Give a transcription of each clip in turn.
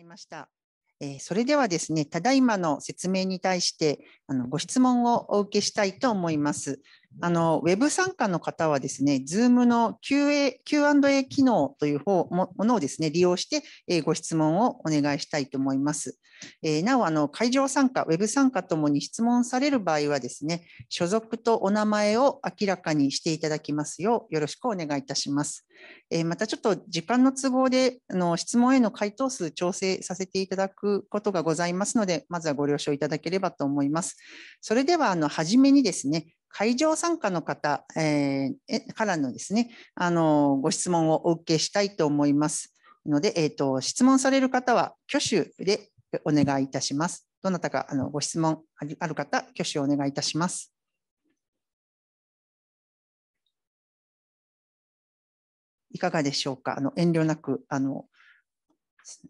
いました。えそれではですね、ただいまの説明に対してあのご質問をお受けしたいと思います。あのウェブ参加の方はですね、Zoom の Q&A 機能という方ものをですね、利用して、えご質問をお願いしたいと思います。えなおあの、会場参加、ウェブ参加ともに質問される場合はですね、所属とお名前を明らかにしていただきますよう、よろしくお願いいたします。えまたちょっと時間の都合であの質問への回答数調整させていただくことがございますので、まずはご了承いただければと思います。それではあの初めにですね、会場参加の方、えー、からのですね、あのご質問をお受けしたいと思いますので、えーと、質問される方は挙手でお願いいたします。どなたかあのご質問ある方、挙手をお願いいたします。いかがでしょうかあの遠慮なくあの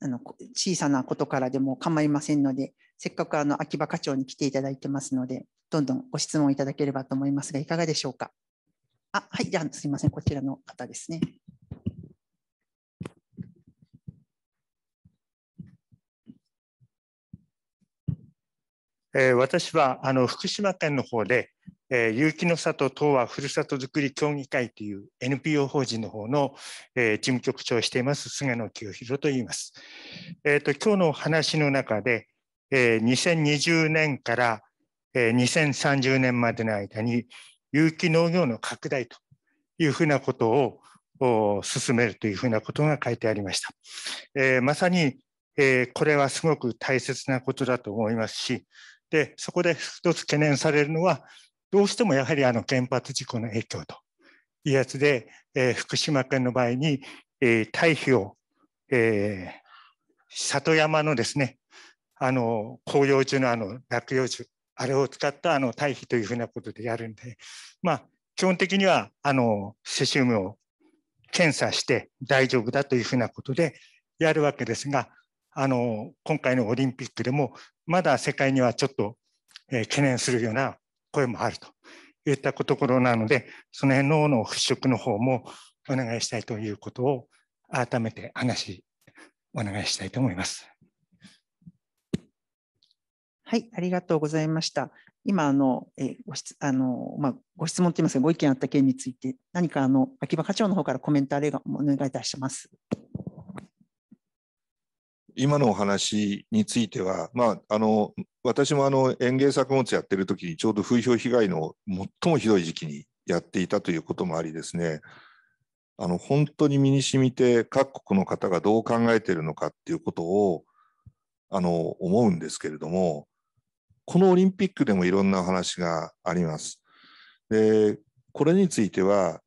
あの小さなことからでも構いませんので、せっかくあの秋葉課長に来ていただいてますので、どんどんご質問いただければと思いますが、いかがでしょうか。あはい、じゃあすみません、こちらの方ですね。え私はあの福島県の方でえー、有機の里東和ふるさとづくり協議会という NPO 法人の方の、えー、事務局長をしています菅野清弘と言います。えっ、ー、と今日の話の中で、えー、2020年から、えー、2030年までの間に有機農業の拡大というふうなことを進めるというふうなことが書いてありました。えー、まさに、えー、これはすごく大切なことだと思いますし、でそこで一つ懸念されるのはどうしてもやはりあの原発事故の影響というやつで、えー、福島県の場合に、えー、堆肥を、えー、里山のですねあの紅葉樹のあの落葉樹あれを使ったあの堆肥というふうなことでやるんで、まあ、基本的にはあのセシウムを検査して大丈夫だというふうなことでやるわけですが、あの今回のオリンピックでもまだ世界にはちょっと、え懸念するような声もあるといったところなので、その辺のの払拭の方もお願いしたいということを改めて話お願いしたいと思います。はい、ありがとうございました。今あの、えご質あのまあ、ご質問と言いますか、ご意見あった件について、何かあの秋葉課長の方からコメントあれがお願いいたします。今のお話については、まあ、あの私もあの園芸作物やってる時にちょうど風評被害の最もひどい時期にやっていたということもありですねあの本当に身に染みて各国の方がどう考えているのかっていうことをあの思うんですけれどもこのオリンピックでもいろんな話があります。でこれについては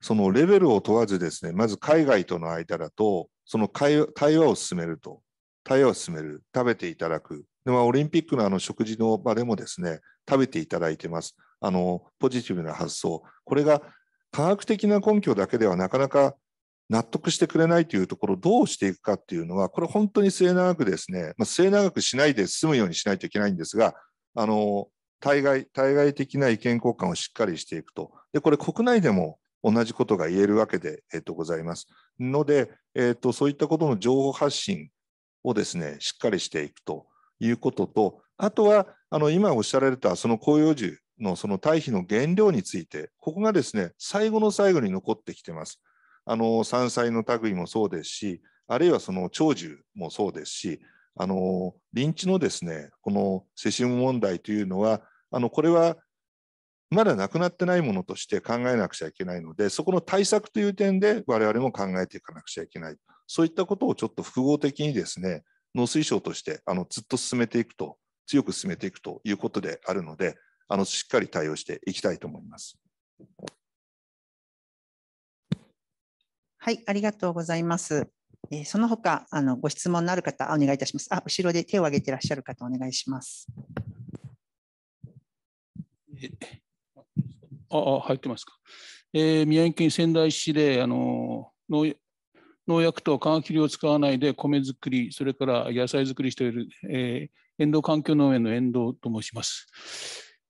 そのレベルを問わずですねまず海外との間だとその会話を進めると、対話を進める、食べていただく、でまあ、オリンピックのあの食事の場でもですね、食べていただいてます。あのポジティブな発想、これが科学的な根拠だけではなかなか納得してくれないというところをどうしていくかっていうのは、これ本当に末永くですね、まあ、末永くしないで済むようにしないといけないんですが、あの対外対外的な意見交換をしっかりしていくと。でこれ国内でも同じことが言えるわけで、えー、とございます。ので、えーと、そういったことの情報発信をですね、しっかりしていくということと、あとはあの今おっしゃられたその広葉樹のその堆肥の原料について、ここがですね、最後の最後に残ってきてます。あの山菜の類もそうですし、あるいはその長寿もそうですし、あの臨地のですねこのセシウム問題というのは、あのこれはまだなくなってないものとして考えなくちゃいけないので、そこの対策という点で我々も考えていかなくちゃいけない。そういったことをちょっと複合的にですね、農水省としてあのずっと進めていくと、強く進めていくということであるので、あのしっかり対応していきたいと思います。はい、ありがとうございます。えその他あのご質問のある方、お願いいたします。あ、後ろで手を挙げていらっしゃる方、お願いします。ああ、入ってますか。えー、宮城県仙台市であの農農薬と化学肥料を使わないで米作り、それから野菜作りしている、えー、遠藤環境農園の遠藤と申します。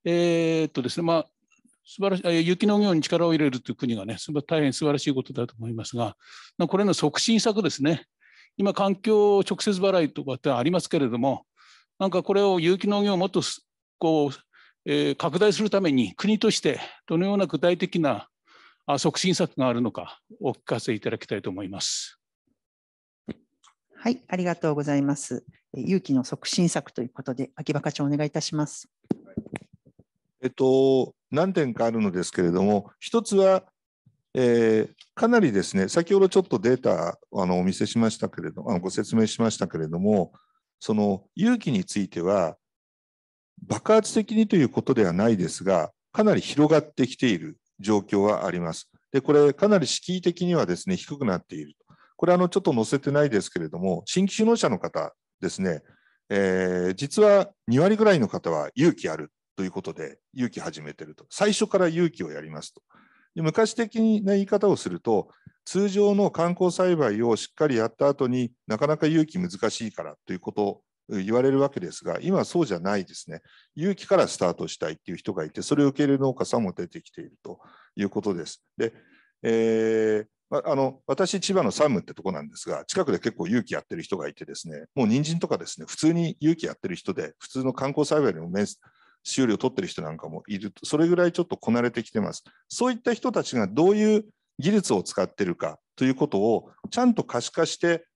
えー、っとですね、まあ、素晴らしい、雪農業に力を入れるという国がね、大変素晴らしいことだと思いますが、これの促進策ですね、今、環境直接払いとかってありますけれども、なんかこれを有機農業をもっとこうえー、拡大するために国としてどのような具体的な促進策があるのかお聞かせいただきたいと思います。はい、ありがとうございます。勇気の促進策ということで、秋葉課長お願いいたします。えっと、何点かあるのですけれども、一つは、えー、かなりですね、先ほどちょっとデータあのお見せしましたけれどあの、ご説明しましたけれども、その勇気については、爆発的にということではないですが、かなり広がってきている状況はあります。で、これ、かなり敷居的にはですね、低くなっている。これ、あの、ちょっと載せてないですけれども、新規就農者の方ですね、えー、実は2割ぐらいの方は勇気あるということで、勇気始めてると。最初から勇気をやりますと。で昔的な言い方をすると、通常の観光栽培をしっかりやった後になかなか勇気難しいからということ言われるわけですが、今はそうじゃないですね。有機からスタートしたいっていう人がいて、それを受け入れる農家さんも出てきているということです。で、えーまあの私、千葉のサムってとこなんですが、近くで結構有機やってる人がいてですね、もう人参とかですね、普通に有機やってる人で、普通の観光栽培でも面収量を取ってる人なんかもいると、それぐらいちょっとこなれてきてます。そういった人たちがどういう技術を使ってるかということをちゃんと可視化して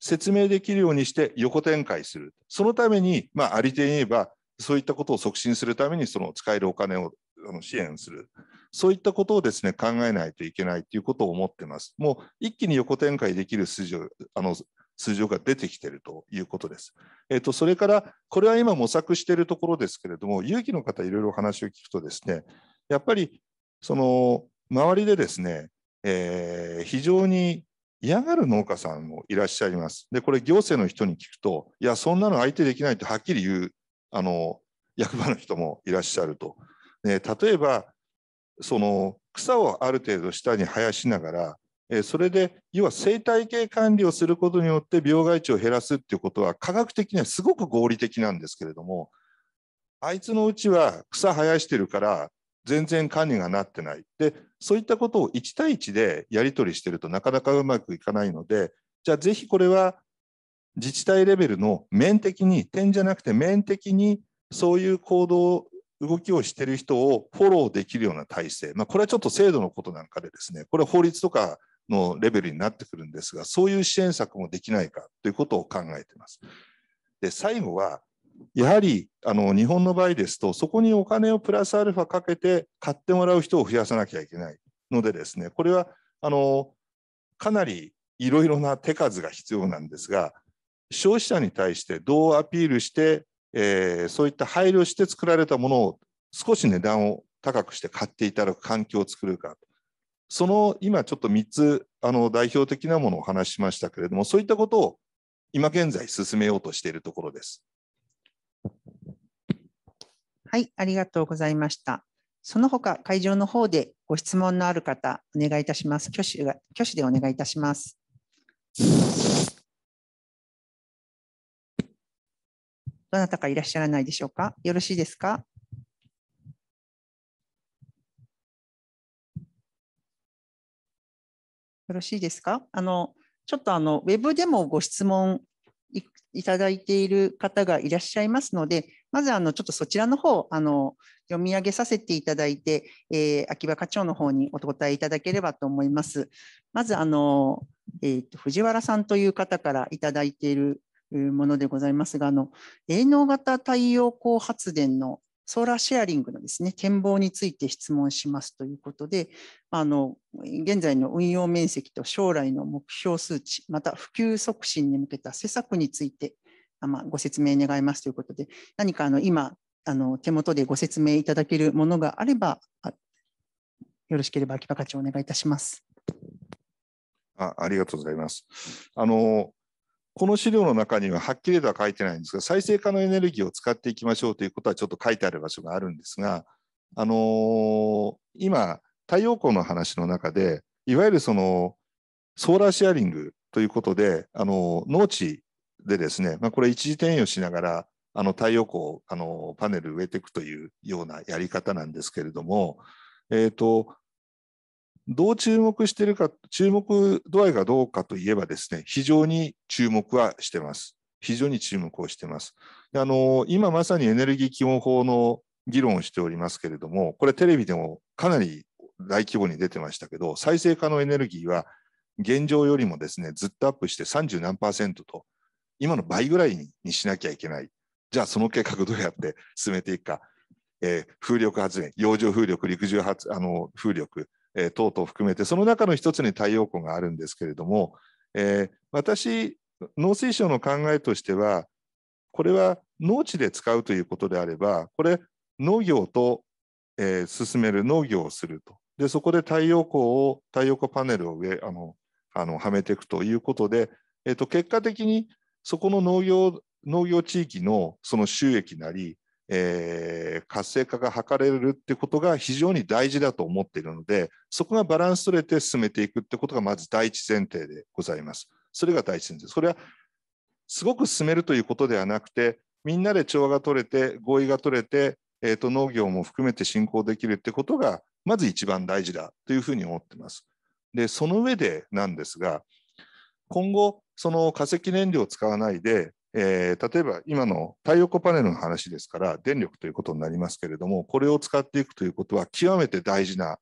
説明できるようにして横展開する。そのために、まあ、ありていに言えば、そういったことを促進するために、その使えるお金を支援する。そういったことをですね、考えないといけないということを思ってます。もう一気に横展開できる数字を、あの、数字が出てきているということです。えっ、ー、と、それから、これは今模索しているところですけれども、有機の方いろいろ話を聞くとですね、やっぱり、その、周りでですね、えー、非常に嫌がる農家さんもいらっしゃいます。で、これ行政の人に聞くと、いや、そんなの相手できないってはっきり言う、あの、役場の人もいらっしゃると。ね、例えば、その草をある程度下に生やしながら、えそれで要は生態系管理をすることによって病害値を減らすっていうことは科学的にはすごく合理的なんですけれどもあいつのうちは草生やしてるから全然管理がなってない。で、そういったことを1対1でやり取りしてるとなかなかうまくいかないので、じゃあぜひこれは自治体レベルの面的に、点じゃなくて面的にそういう行動、動きをしてる人をフォローできるような体制、まあ、これはちょっと制度のことなんかでですね、これは法律とかのレベルになってくるんですが、そういう支援策もできないかということを考えています。で、最後は、やはりあの日本の場合ですと、そこにお金をプラスアルファかけて買ってもらう人を増やさなきゃいけないので、ですねこれはあのかなりいろいろな手数が必要なんですが、消費者に対してどうアピールして、えー、そういった配慮して作られたものを少し値段を高くして買っていただく環境を作るか、その今ちょっと3つあの代表的なものをお話ししましたけれども、そういったことを今現在進めようとしているところです。はい、ありがとうございました。その他、会場の方でご質問のある方、お願いいたします。挙手が挙手でお願いいたします。どなたかいらっしゃらないでしょうか。よろしいですか。よろしいですか。あの、ちょっとあの、ウェブでもご質問いただいている方がいらっしゃいますので、まずあのちょっとそちらの方あの読み上げさせていただいて、えー、秋葉課長の方にお答えいただければと思います。まずあの、えーと、と藤原さんという方からいただいているものでございますが、あの営農型太陽光発電のソーラーシェアリングのですね、展望について質問しますということで、あの、現在の運用面積と将来の目標数値、また普及促進に向けた施策について、まあ、ご説明願いますということで、何かあの今、あの手元でご説明いただけるものがあれば、よろしければ秋葉課長お願いいたします。あありがとうございます。あのこの資料の中にははっきりとは書いてないんですが、再生可能エネルギーを使っていきましょうということはちょっと書いてある場所があるんですが、あのー、今、太陽光の話の中で、いわゆるそのソーラーシェアリングということで、あのー、農地でですね、まあ、これ一時転用しながら、あの太陽光あのパネル植えていくというようなやり方なんですけれども、えーとどう注目してるか、注目度合いがどうかといえばですね、非常に注目はしてます。非常に注目をしてます。あの今まさにエネルギー基本法の議論をしておりますけれども、これテレビでもかなり大規模に出てましたけど、再生可能エネルギーは現状よりもですね、ずっとアップして30何パーセントと、今の倍ぐらいにしなきゃいけない。じゃあその計画どうやって進めていくか。えー、風力発電、洋上風力、陸上発あの風力、え等々含めて、その中の一つに太陽光があるんですけれども、え私、農水省の考えとしては、これは農地で使うということであれば、これ、農業と、え進める農業をすると。で、そこで太陽光を、太陽光パネルを上、あの、あのはめていくということで、えっと、結果的にそこの農業農業地域のその収益なり、えー、活性化が図れるってことが非常に大事だと思っているので、そこがバランス取れて進めていくってことがまず第一前提でございます。それが第一前提。それはすごく進めるということではなくて、みんなで調和が取れて、合意が取れて、えー、と農業も含めて進行できるってことが、まず一番大事だというふうに思ってます。で、その上でなんですが、今後、その化石燃料を使わないで、えー、例えば今の太陽光パネルの話ですから電力ということになりますけれどもこれを使っていくということは極めて大事な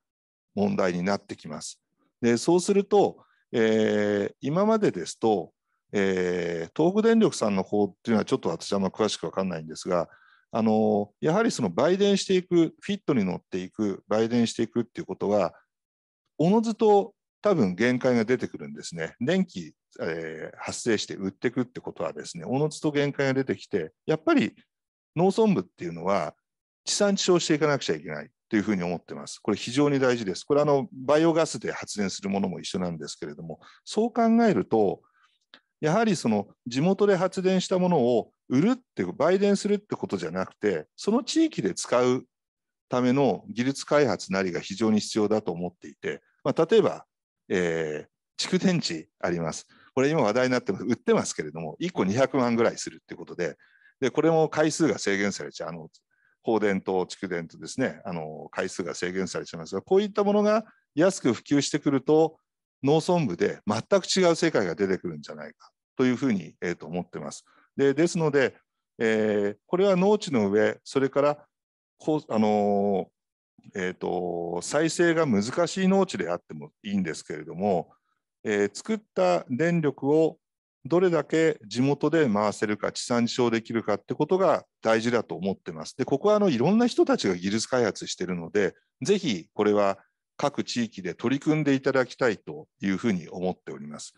問題になってきます。でそうすると、えー、今までですと、えー、東北電力さんの方っていうのはちょっと私はあんま詳しく分かんないんですがあのやはりその売電していくフィットに乗っていく売電していくっていうことはおのずと多分限界が出てくるんですね。電気、えー、発生して売っていくってことはですね、おのずと限界が出てきて、やっぱり農村部っていうのは地産地消していかなくちゃいけないというふうに思ってます。これ非常に大事です。これあのバイオガスで発電するものも一緒なんですけれども、そう考えると、やはりその地元で発電したものを売るって売電するってことじゃなくて、その地域で使うための技術開発なりが非常に必要だと思っていて、まあ、例えばえー、蓄電池あります。これ今話題になってます。売ってますけれども、1個200万ぐらいするってことで、で、これも回数が制限されちゃう。あの、放電と蓄電とですね、あの、回数が制限されちゃいますが、こういったものが安く普及してくると、農村部で全く違う世界が出てくるんじゃないかというふうに、えー、と思ってます。でですので、えー、これは農地の上、それからこう、あのえーと、再生が難しい農地であってもいいんですけれども、えー、作った電力をどれだけ地元で回せるか地産地消できるかってことが大事だと思ってます。でここはあのいろんな人たちが技術開発してるのでぜひこれは各地域で取り組んでいただきたいというふうに思っております。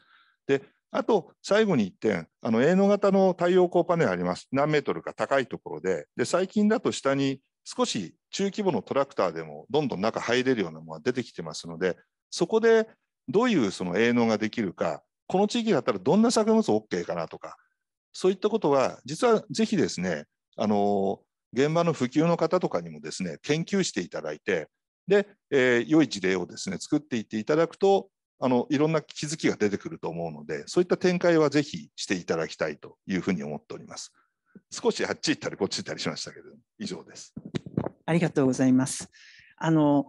であと最後に1点、あの営農型の太陽光パネルあります、何メートルか高いところで、で最近だと下に少し中規模のトラクターでもどんどん中入れるようなものが出てきてますので、そこでどういうその営農ができるか、この地域だったらどんな作物 OK かなとか、そういったことは、実はぜひですね、あの現場の普及の方とかにもですね研究していただいて、で、えー、良い事例をですね作っていっていただくと、あのいろんな気づきが出てくると思うので、そういった展開はぜひしていただきたいというふうに思っております。少しあっち行ったりこっち行ったりしましたけど、以上です。ありがとうございます。あの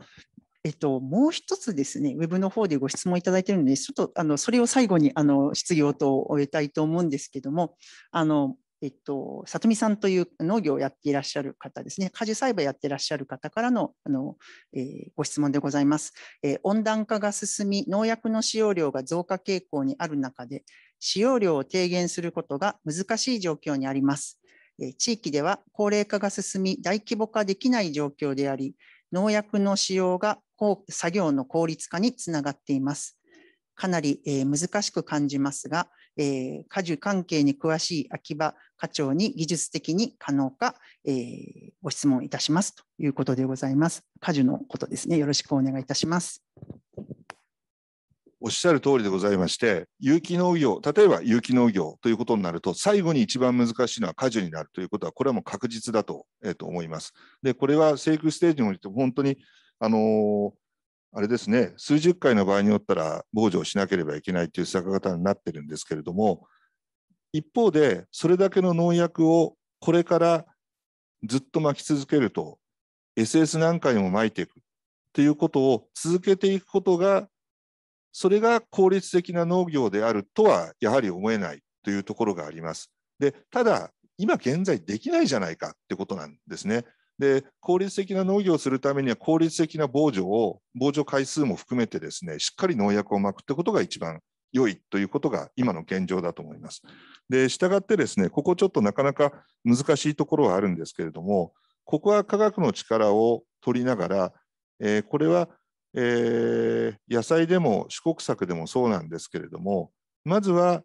えっと、もう一つですね、ウェブの方でご質問いただいているので、ちょっとあのそれを最後にあの質疑応答を終えたいと思うんですけども、あのえっと、里見さんという農業をやっていらっしゃる方ですね、果樹栽培やっていらっしゃる方からのあの、えー、ご質問でございます、えー、温暖化が進み、農薬の使用量が増加傾向にある中で、使用量を低減することが難しい状況にあります。地域では高齢化が進み大規模化できない状況であり農薬の使用が作業の効率化につながっています。かなり、え難しく感じますが、え果樹関係に詳しい秋葉課長に技術的に可能か、えご質問いたしますということでございます。果樹のことですね。よろしくお願いいたします。おっしゃる通りでございまして、有機農業、例えば有機農業ということになると、最後に一番難しいのは果樹になるということは、これはもう確実だと,、えー、と思います。で、これは生育ステージにおいて、本当に、あのー、あれですね、数十回の場合によったら、防除をしなければいけないという作方になってるんですけれども、一方で、それだけの農薬をこれからずっと巻き続けると、SS 何回も巻いていくということを続けていくことがそれが効率的な農業であるとはやはり思えないというところがあります。でただ今現在できないじゃないかってことなんですね。で効率的な農業をするためには効率的な防除を防除回数も含めてですねしっかり農薬をまくってことが一番良いということが今の現状だと思います。で、したがってですね、ここちょっとなかなか難しいところはあるんですけれども、ここは科学の力を取りながら、えー、これはえー、野菜でも四国作でもそうなんですけれどもまずは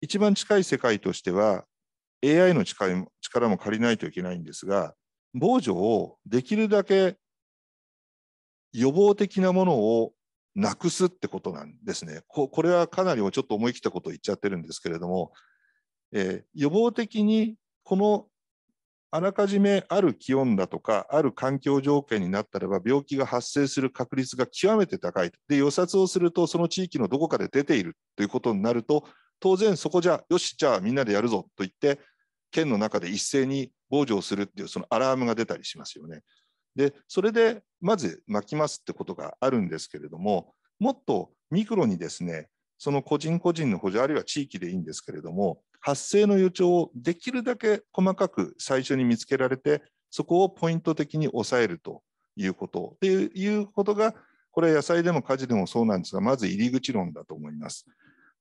一番近い世界としては AI の力も力も借りないといけないんですが防除をできるだけ予防的なものをなくすってことなんですね。ここれはかなりちょっと思い切ったことを言っちゃってるんですけれども、えー、予防的にこのあらかじめある気温だとか、ある環境条件になったらば、病気が発生する確率が極めて高い。で、予察をすると、その地域のどこかで出ているということになると、当然そこじゃ、よし、じゃあみんなでやるぞと言って、県の中で一斉に防除をするっていう、そのアラームが出たりしますよね。で、それで、まず巻きますってことがあるんですけれども、もっとミクロにですね、その個人個人の補助、あるいは地域でいいんですけれども、発生の予兆をできるだけ細かく最初に見つけられて、そこをポイント的に抑えるということっていうことが、これは野菜でも家事でもそうなんですが、まず入り口論だと思います。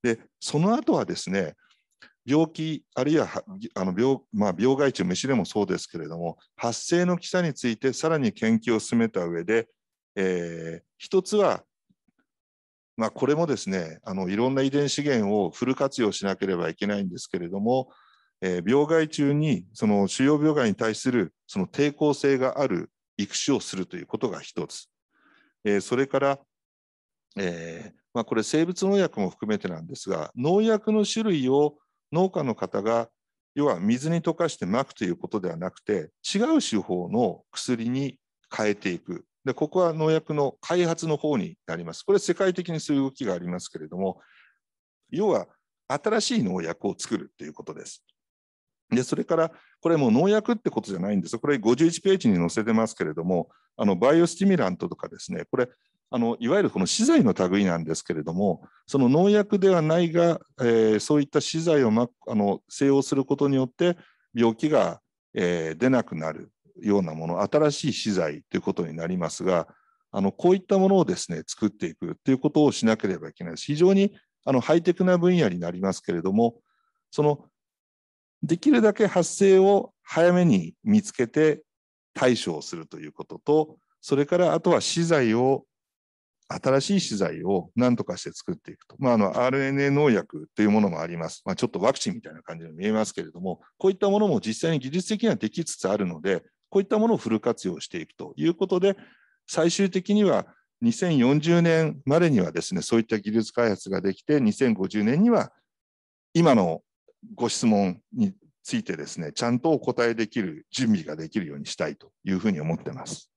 で、その後はですね、病気、あるいはあの病,、まあ、病害虫、虫でもそうですけれども、発生の記者についてさらに研究を進めた上で、えー、一つはまあ、これもですねあのいろんな遺伝資源をフル活用しなければいけないんですけれども、えー、病害中にその腫瘍病害に対するその抵抗性がある育種をするということが一つ、えー、それから、えーまあ、これ生物農薬も含めてなんですが農薬の種類を農家の方が要は水に溶かしてまくということではなくて違う手法の薬に変えていくでここは農薬の開発の方になります。これ世界的にそういう動きがありますけれども、要は新しい農薬を作るということです。でそれから、これもう農薬ってことじゃないんですこれ51ページに載せてますけれども、あのバイオスティミラントとかですね、これ、あのいわゆるこの資材の類なんですけれども、その農薬ではないが、えー、そういった資材を、ま、あの静養することによって、病気が、えー、出なくなるようなもの、新しい資材ということになりますが、あのこういったものをですね作っていくということをしなければいけない非常にあのハイテクな分野になりますけれども、そのできるだけ発生を早めに見つけて対処をするということと、それからあとは資材を、新しい資材を何とかして作っていくと。まあ、あの RNA 農薬というものもあります。まあ、ちょっとワクチンみたいな感じに見えますけれども、こういったものも実際に技術的にはできつつあるので、こういったものをフル活用していくということで、最終的には2040年までにはですね、そういった技術開発ができて、2050年には今のご質問についてですね、ちゃんとお答えできる準備ができるようにしたいというふうに思ってます。